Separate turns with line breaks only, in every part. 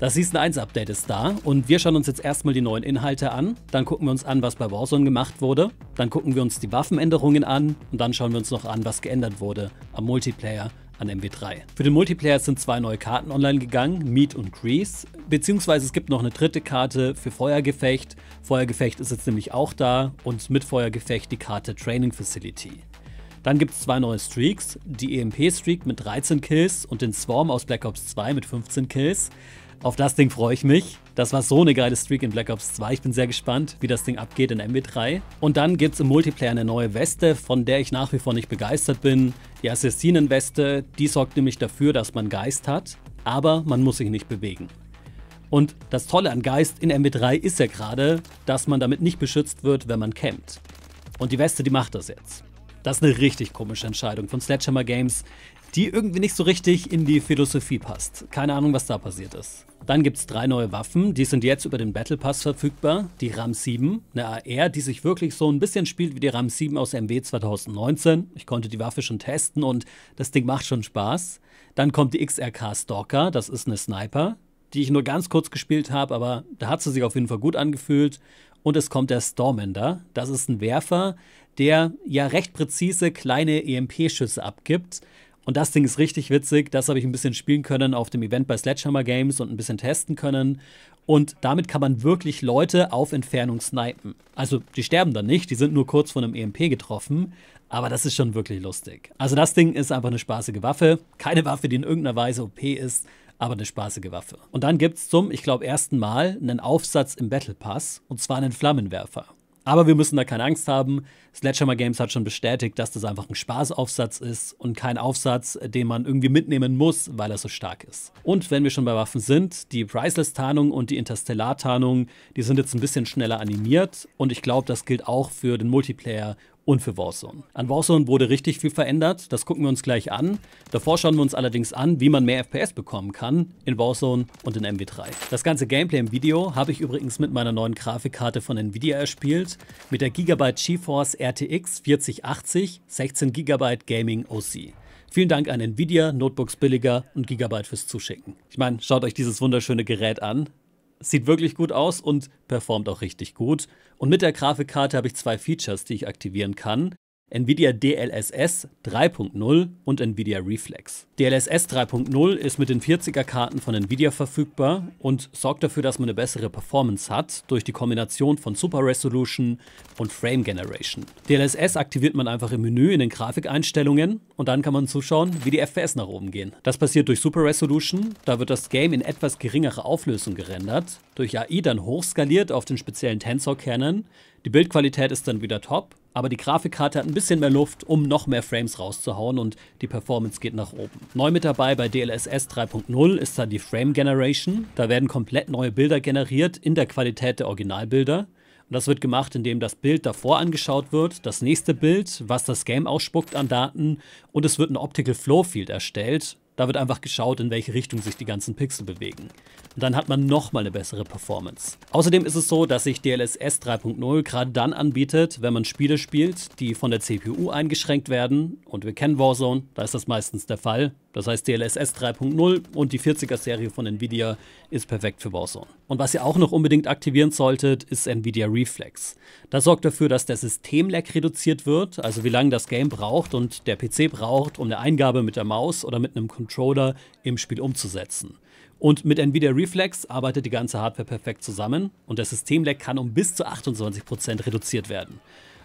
Das Season 1 Update ist da und wir schauen uns jetzt erstmal die neuen Inhalte an, dann gucken wir uns an, was bei Warzone gemacht wurde, dann gucken wir uns die Waffenänderungen an und dann schauen wir uns noch an, was geändert wurde am Multiplayer an MW3. Für den Multiplayer sind zwei neue Karten online gegangen, Meat und Grease, beziehungsweise es gibt noch eine dritte Karte für Feuergefecht. Feuergefecht ist jetzt nämlich auch da und mit Feuergefecht die Karte Training Facility. Dann gibt es zwei neue Streaks, die EMP-Streak mit 13 Kills und den Swarm aus Black Ops 2 mit 15 Kills. Auf das Ding freue ich mich. Das war so eine geile Streak in Black Ops 2. Ich bin sehr gespannt, wie das Ding abgeht in MW3. Und dann gibt es im Multiplayer eine neue Weste, von der ich nach wie vor nicht begeistert bin. Die Assassinen-Weste, die sorgt nämlich dafür, dass man Geist hat, aber man muss sich nicht bewegen. Und das Tolle an Geist in MW3 ist ja gerade, dass man damit nicht beschützt wird, wenn man campt. Und die Weste, die macht das jetzt. Das ist eine richtig komische Entscheidung von Sledgehammer Games die irgendwie nicht so richtig in die Philosophie passt. Keine Ahnung, was da passiert ist. Dann gibt es drei neue Waffen, die sind jetzt über den Battle Pass verfügbar. Die RAM 7, eine AR, die sich wirklich so ein bisschen spielt wie die RAM 7 aus MW 2019. Ich konnte die Waffe schon testen und das Ding macht schon Spaß. Dann kommt die XRK Stalker, das ist eine Sniper, die ich nur ganz kurz gespielt habe, aber da hat sie sich auf jeden Fall gut angefühlt. Und es kommt der Stormender, das ist ein Werfer, der ja recht präzise kleine EMP-Schüsse abgibt. Und das Ding ist richtig witzig. Das habe ich ein bisschen spielen können auf dem Event bei Sledgehammer Games und ein bisschen testen können. Und damit kann man wirklich Leute auf Entfernung snipen. Also die sterben dann nicht, die sind nur kurz von einem EMP getroffen. Aber das ist schon wirklich lustig. Also das Ding ist einfach eine spaßige Waffe. Keine Waffe, die in irgendeiner Weise OP ist, aber eine spaßige Waffe. Und dann gibt es zum, ich glaube, ersten Mal einen Aufsatz im Battle Pass. Und zwar einen Flammenwerfer. Aber wir müssen da keine Angst haben. Sledgehammer Games hat schon bestätigt, dass das einfach ein Spaßaufsatz ist und kein Aufsatz, den man irgendwie mitnehmen muss, weil er so stark ist. Und wenn wir schon bei Waffen sind, die Priceless-Tarnung und die Interstellar-Tarnung, die sind jetzt ein bisschen schneller animiert und ich glaube, das gilt auch für den Multiplayer und für Warzone. An Warzone wurde richtig viel verändert, das gucken wir uns gleich an. Davor schauen wir uns allerdings an, wie man mehr FPS bekommen kann in Warzone und in MW3. Das ganze Gameplay im Video habe ich übrigens mit meiner neuen Grafikkarte von Nvidia erspielt, mit der Gigabyte GeForce RTX 4080 16 GB Gaming OC. Vielen Dank an Nvidia, Notebooks billiger und Gigabyte fürs Zuschicken. Ich meine, schaut euch dieses wunderschöne Gerät an sieht wirklich gut aus und performt auch richtig gut. Und mit der Grafikkarte habe ich zwei Features, die ich aktivieren kann. NVIDIA DLSS 3.0 und NVIDIA Reflex. DLSS 3.0 ist mit den 40er-Karten von NVIDIA verfügbar und sorgt dafür, dass man eine bessere Performance hat durch die Kombination von Super Resolution und Frame Generation. DLSS aktiviert man einfach im Menü in den Grafikeinstellungen und dann kann man zuschauen, wie die FPS nach oben gehen. Das passiert durch Super Resolution, da wird das Game in etwas geringere Auflösung gerendert, durch AI dann hochskaliert auf den speziellen Tensor-Kernen, die Bildqualität ist dann wieder top, aber die Grafikkarte hat ein bisschen mehr Luft, um noch mehr Frames rauszuhauen und die Performance geht nach oben. Neu mit dabei bei DLSS 3.0 ist dann die Frame Generation. Da werden komplett neue Bilder generiert in der Qualität der Originalbilder. Und das wird gemacht, indem das Bild davor angeschaut wird, das nächste Bild, was das Game ausspuckt an Daten und es wird ein Optical Flow Field erstellt, da wird einfach geschaut, in welche Richtung sich die ganzen Pixel bewegen. Und dann hat man nochmal eine bessere Performance. Außerdem ist es so, dass sich DLSS 3.0 gerade dann anbietet, wenn man Spiele spielt, die von der CPU eingeschränkt werden. Und wir kennen Warzone, da ist das meistens der Fall. Das heißt, DLSS 3.0 und die 40er-Serie von NVIDIA ist perfekt für Warzone. Und was ihr auch noch unbedingt aktivieren solltet, ist NVIDIA Reflex. Das sorgt dafür, dass der Systemlag reduziert wird, also wie lange das Game braucht und der PC braucht, um eine Eingabe mit der Maus oder mit einem Controller im Spiel umzusetzen. Und mit NVIDIA Reflex arbeitet die ganze Hardware perfekt zusammen und der Systemlag kann um bis zu 28% reduziert werden.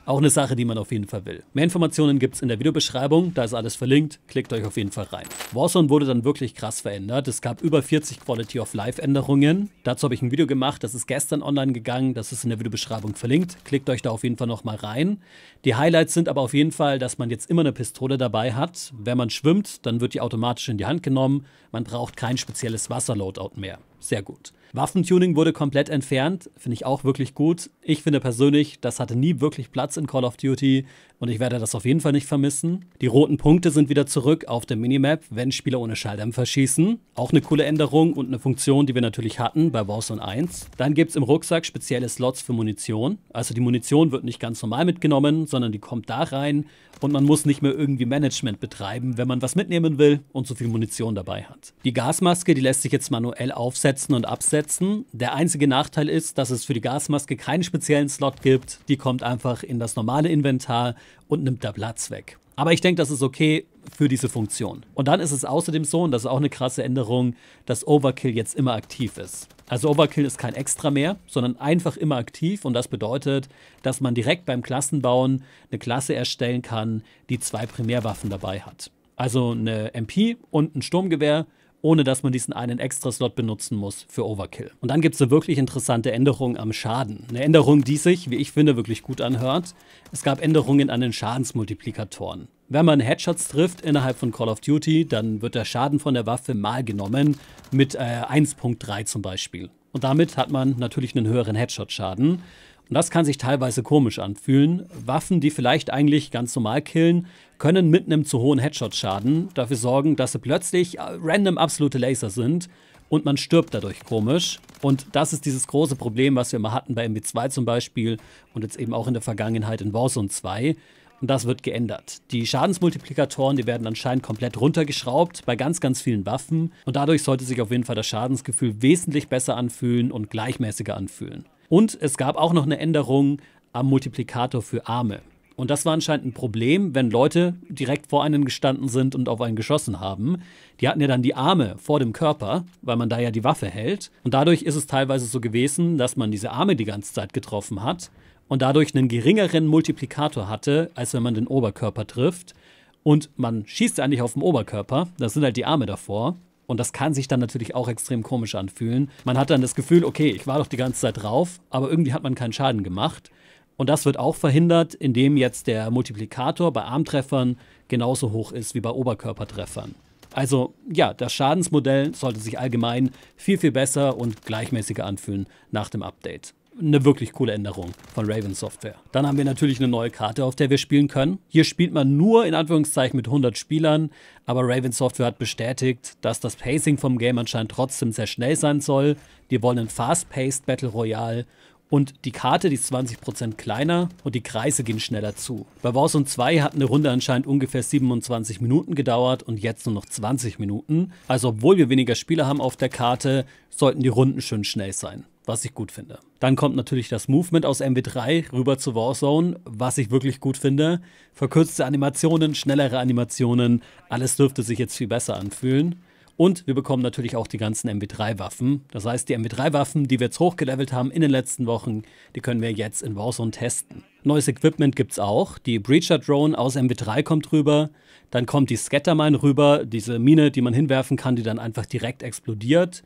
Auch eine Sache, die man auf jeden Fall will. Mehr Informationen gibt es in der Videobeschreibung, da ist alles verlinkt, klickt euch auf jeden Fall rein. Warzone wurde dann wirklich krass verändert, es gab über 40 Quality of Life Änderungen. Dazu habe ich ein Video gemacht, das ist gestern online gegangen, das ist in der Videobeschreibung verlinkt, klickt euch da auf jeden Fall nochmal rein. Die Highlights sind aber auf jeden Fall, dass man jetzt immer eine Pistole dabei hat. Wenn man schwimmt, dann wird die automatisch in die Hand genommen, man braucht kein spezielles Wasserloadout mehr. Sehr gut. Waffentuning wurde komplett entfernt, finde ich auch wirklich gut. Ich finde persönlich, das hatte nie wirklich Platz in Call of Duty und ich werde das auf jeden Fall nicht vermissen. Die roten Punkte sind wieder zurück auf der Minimap, wenn Spieler ohne Schalldämpfer schießen. Auch eine coole Änderung und eine Funktion, die wir natürlich hatten bei Warzone 1. Dann gibt es im Rucksack spezielle Slots für Munition. Also die Munition wird nicht ganz normal mitgenommen, sondern die kommt da rein und man muss nicht mehr irgendwie Management betreiben, wenn man was mitnehmen will und so viel Munition dabei hat. Die Gasmaske, die lässt sich jetzt manuell aufsetzen und absetzen einsetzen. Der einzige Nachteil ist, dass es für die Gasmaske keinen speziellen Slot gibt. Die kommt einfach in das normale Inventar und nimmt da Platz weg. Aber ich denke, das ist okay für diese Funktion. Und dann ist es außerdem so, und das ist auch eine krasse Änderung, dass Overkill jetzt immer aktiv ist. Also Overkill ist kein Extra mehr, sondern einfach immer aktiv und das bedeutet, dass man direkt beim Klassenbauen eine Klasse erstellen kann, die zwei Primärwaffen dabei hat. Also eine MP und ein Sturmgewehr ohne dass man diesen einen Extra-Slot benutzen muss für Overkill. Und dann gibt es eine wirklich interessante Änderung am Schaden. Eine Änderung, die sich, wie ich finde, wirklich gut anhört. Es gab Änderungen an den Schadensmultiplikatoren. Wenn man Headshots trifft innerhalb von Call of Duty, dann wird der Schaden von der Waffe mal genommen mit äh, 1.3 zum Beispiel. Und damit hat man natürlich einen höheren Headshot-Schaden. Und das kann sich teilweise komisch anfühlen. Waffen, die vielleicht eigentlich ganz normal killen, können mit einem zu hohen Headshot-Schaden dafür sorgen, dass sie plötzlich äh, random absolute Laser sind und man stirbt dadurch komisch. Und das ist dieses große Problem, was wir immer hatten bei MW2 zum Beispiel und jetzt eben auch in der Vergangenheit in Warzone 2. Und das wird geändert. Die Schadensmultiplikatoren, die werden anscheinend komplett runtergeschraubt bei ganz, ganz vielen Waffen. Und dadurch sollte sich auf jeden Fall das Schadensgefühl wesentlich besser anfühlen und gleichmäßiger anfühlen. Und es gab auch noch eine Änderung am Multiplikator für Arme. Und das war anscheinend ein Problem, wenn Leute direkt vor einem gestanden sind und auf einen geschossen haben. Die hatten ja dann die Arme vor dem Körper, weil man da ja die Waffe hält. Und dadurch ist es teilweise so gewesen, dass man diese Arme die ganze Zeit getroffen hat und dadurch einen geringeren Multiplikator hatte, als wenn man den Oberkörper trifft. Und man schießt eigentlich auf den Oberkörper, das sind halt die Arme davor. Und das kann sich dann natürlich auch extrem komisch anfühlen. Man hat dann das Gefühl, okay, ich war doch die ganze Zeit drauf, aber irgendwie hat man keinen Schaden gemacht. Und das wird auch verhindert, indem jetzt der Multiplikator bei Armtreffern genauso hoch ist wie bei Oberkörpertreffern. Also ja, das Schadensmodell sollte sich allgemein viel, viel besser und gleichmäßiger anfühlen nach dem Update eine wirklich coole Änderung von Raven Software. Dann haben wir natürlich eine neue Karte, auf der wir spielen können. Hier spielt man nur in Anführungszeichen mit 100 Spielern, aber Raven Software hat bestätigt, dass das Pacing vom Game anscheinend trotzdem sehr schnell sein soll. Die wollen ein fast-paced Battle Royale und die Karte, die ist 20% kleiner und die Kreise gehen schneller zu. Bei Warzone 2 hat eine Runde anscheinend ungefähr 27 Minuten gedauert und jetzt nur noch 20 Minuten. Also obwohl wir weniger Spieler haben auf der Karte, sollten die Runden schön schnell sein was ich gut finde. Dann kommt natürlich das Movement aus MW3 rüber zu Warzone, was ich wirklich gut finde. Verkürzte Animationen, schnellere Animationen, alles dürfte sich jetzt viel besser anfühlen. Und wir bekommen natürlich auch die ganzen MW3-Waffen. Das heißt, die MW3-Waffen, die wir jetzt hochgelevelt haben in den letzten Wochen, die können wir jetzt in Warzone testen. Neues Equipment gibt's auch. Die Breacher Drone aus MW3 kommt rüber. Dann kommt die Scattermine rüber, diese Mine, die man hinwerfen kann, die dann einfach direkt explodiert.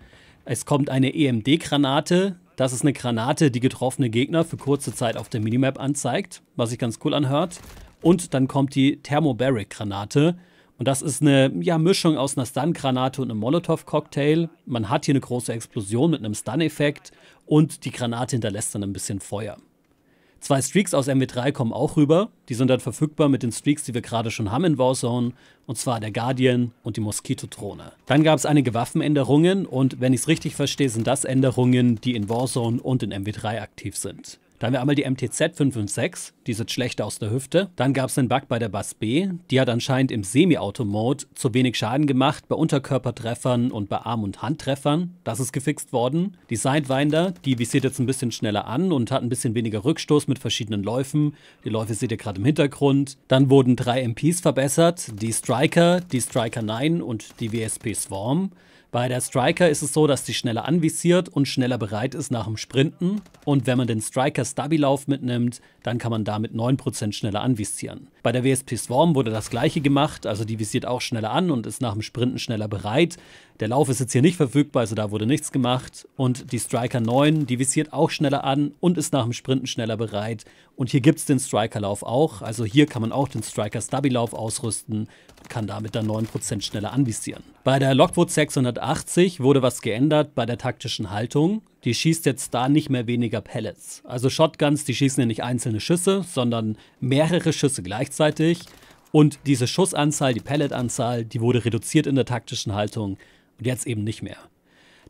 Es kommt eine EMD-Granate. Das ist eine Granate, die getroffene Gegner für kurze Zeit auf der Minimap anzeigt, was sich ganz cool anhört. Und dann kommt die Thermobaric-Granate. Und das ist eine ja, Mischung aus einer Stun-Granate und einem Molotow-Cocktail. Man hat hier eine große Explosion mit einem Stun-Effekt und die Granate hinterlässt dann ein bisschen Feuer. Zwei Streaks aus MW3 kommen auch rüber. Die sind dann verfügbar mit den Streaks, die wir gerade schon haben in Warzone. Und zwar der Guardian und die Moskitotrone. Dann gab es einige Waffenänderungen und wenn ich es richtig verstehe, sind das Änderungen, die in Warzone und in MW3 aktiv sind. Dann haben wir einmal die MTZ 556, die sitzt schlechter aus der Hüfte. Dann gab es einen Bug bei der Bass B, die hat anscheinend im Semi-Auto-Mode zu wenig Schaden gemacht bei Unterkörpertreffern und bei Arm- und Handtreffern. Das ist gefixt worden. Die Sidewinder, die visiert jetzt ein bisschen schneller an und hat ein bisschen weniger Rückstoß mit verschiedenen Läufen. Die Läufe seht ihr gerade im Hintergrund. Dann wurden drei MPs verbessert, die Striker, die Striker 9 und die WSP Swarm. Bei der Striker ist es so, dass sie schneller anvisiert und schneller bereit ist nach dem Sprinten. Und wenn man den Striker Stubby-Lauf mitnimmt, dann kann man damit 9% schneller anvisieren. Bei der WSP Swarm wurde das gleiche gemacht, also die visiert auch schneller an und ist nach dem Sprinten schneller bereit. Der Lauf ist jetzt hier nicht verfügbar, also da wurde nichts gemacht. Und die Striker 9, die visiert auch schneller an und ist nach dem Sprinten schneller bereit. Und hier gibt es den Striker-Lauf auch, also hier kann man auch den Striker Stubby-Lauf ausrüsten und kann damit dann 9% schneller anvisieren. Bei der Lockwood 600 1980 wurde was geändert bei der taktischen Haltung. Die schießt jetzt da nicht mehr weniger Pellets. Also Shotguns, die schießen ja nicht einzelne Schüsse, sondern mehrere Schüsse gleichzeitig. Und diese Schussanzahl, die Pelletanzahl, die wurde reduziert in der taktischen Haltung und jetzt eben nicht mehr.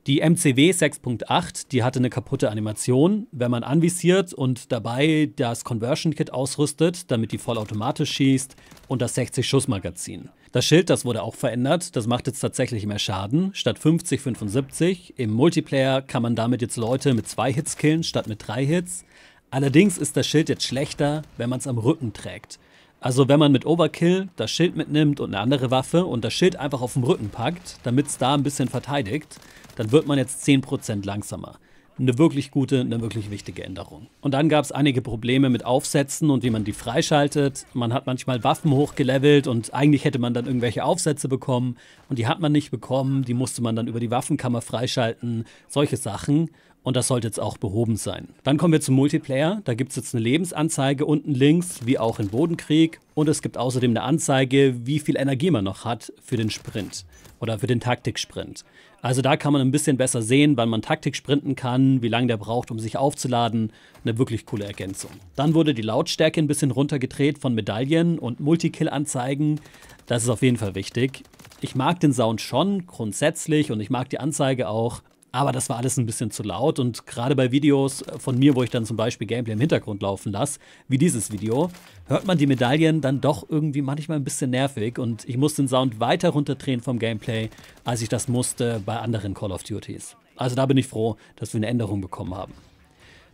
Die MCW 6.8, die hatte eine kaputte Animation. Wenn man anvisiert und dabei das Conversion Kit ausrüstet, damit die vollautomatisch schießt und das 60-Schuss-Magazin. Das Schild, das wurde auch verändert. Das macht jetzt tatsächlich mehr Schaden. Statt 50, 75. Im Multiplayer kann man damit jetzt Leute mit zwei Hits killen, statt mit drei Hits. Allerdings ist das Schild jetzt schlechter, wenn man es am Rücken trägt. Also wenn man mit Overkill das Schild mitnimmt und eine andere Waffe und das Schild einfach auf dem Rücken packt, damit es da ein bisschen verteidigt, dann wird man jetzt 10% langsamer eine wirklich gute, eine wirklich wichtige Änderung. Und dann gab es einige Probleme mit Aufsätzen und wie man die freischaltet. Man hat manchmal Waffen hochgelevelt und eigentlich hätte man dann irgendwelche Aufsätze bekommen und die hat man nicht bekommen. Die musste man dann über die Waffenkammer freischalten. Solche Sachen. Und das sollte jetzt auch behoben sein. Dann kommen wir zum Multiplayer. Da gibt es jetzt eine Lebensanzeige unten links, wie auch im Bodenkrieg. Und es gibt außerdem eine Anzeige, wie viel Energie man noch hat für den Sprint oder für den Taktiksprint. Also da kann man ein bisschen besser sehen, wann man Taktik sprinten kann, wie lange der braucht, um sich aufzuladen. Eine wirklich coole Ergänzung. Dann wurde die Lautstärke ein bisschen runtergedreht von Medaillen und Multikill-Anzeigen. Das ist auf jeden Fall wichtig. Ich mag den Sound schon grundsätzlich und ich mag die Anzeige auch, aber das war alles ein bisschen zu laut und gerade bei Videos von mir, wo ich dann zum Beispiel Gameplay im Hintergrund laufen lasse, wie dieses Video, hört man die Medaillen dann doch irgendwie manchmal ein bisschen nervig und ich muss den Sound weiter runterdrehen vom Gameplay, als ich das musste bei anderen Call of Duties. Also da bin ich froh, dass wir eine Änderung bekommen haben.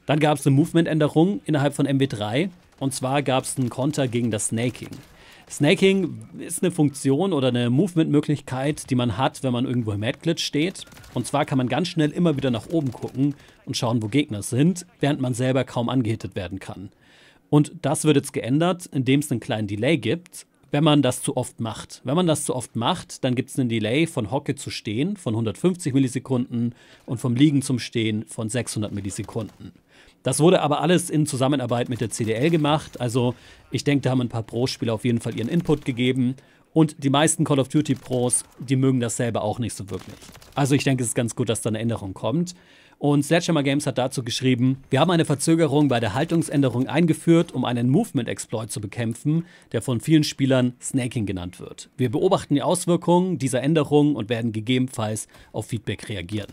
Dann gab es eine Movement-Änderung innerhalb von MW3 und zwar gab es einen Konter gegen das Snaking. Snaking ist eine Funktion oder eine Movement-Möglichkeit, die man hat, wenn man irgendwo im Headglitch steht. Und zwar kann man ganz schnell immer wieder nach oben gucken und schauen, wo Gegner sind, während man selber kaum angehittet werden kann. Und das wird jetzt geändert, indem es einen kleinen Delay gibt, wenn man das zu oft macht. Wenn man das zu oft macht, dann gibt es einen Delay von Hocke zu Stehen von 150 Millisekunden und vom Liegen zum Stehen von 600 Millisekunden. Das wurde aber alles in Zusammenarbeit mit der CDL gemacht. Also ich denke, da haben ein paar Pro-Spieler auf jeden Fall ihren Input gegeben. Und die meisten Call of Duty Pros, die mögen das selber auch nicht so wirklich. Also ich denke, es ist ganz gut, dass da eine Änderung kommt. Und Sledgehammer Games hat dazu geschrieben, wir haben eine Verzögerung bei der Haltungsänderung eingeführt, um einen Movement-Exploit zu bekämpfen, der von vielen Spielern Snaking genannt wird. Wir beobachten die Auswirkungen dieser Änderung und werden gegebenenfalls auf Feedback reagieren.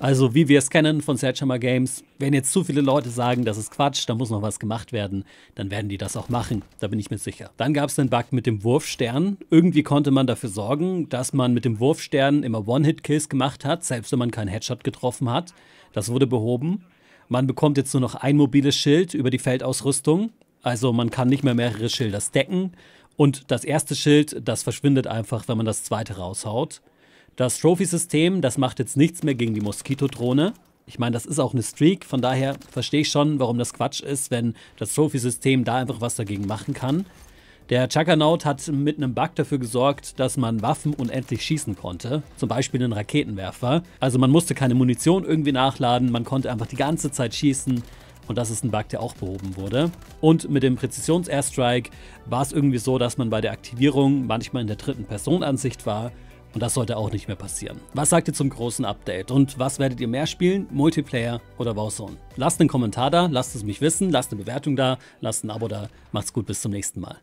Also wie wir es kennen von Sledgehammer Games, wenn jetzt zu viele Leute sagen, das ist Quatsch, da muss noch was gemacht werden, dann werden die das auch machen, da bin ich mir sicher. Dann gab es den Bug mit dem Wurfstern. Irgendwie konnte man dafür sorgen, dass man mit dem Wurfstern immer One-Hit-Kills gemacht hat, selbst wenn man keinen Headshot getroffen hat. Das wurde behoben. Man bekommt jetzt nur noch ein mobiles Schild über die Feldausrüstung. Also man kann nicht mehr mehrere Schilder stacken. Und das erste Schild, das verschwindet einfach, wenn man das zweite raushaut. Das Trophy-System, das macht jetzt nichts mehr gegen die Moskitodrohne. Ich meine, das ist auch eine Streak, von daher verstehe ich schon, warum das Quatsch ist, wenn das Trophy-System da einfach was dagegen machen kann. Der Chuckernaut hat mit einem Bug dafür gesorgt, dass man Waffen unendlich schießen konnte, zum Beispiel einen Raketenwerfer. Also man musste keine Munition irgendwie nachladen, man konnte einfach die ganze Zeit schießen. Und das ist ein Bug, der auch behoben wurde. Und mit dem Präzisions-Airstrike war es irgendwie so, dass man bei der Aktivierung manchmal in der dritten Personansicht war und das sollte auch nicht mehr passieren. Was sagt ihr zum großen Update? Und was werdet ihr mehr spielen? Multiplayer oder Warzone? Lasst einen Kommentar da, lasst es mich wissen, lasst eine Bewertung da, lasst ein Abo da. Macht's gut, bis zum nächsten Mal.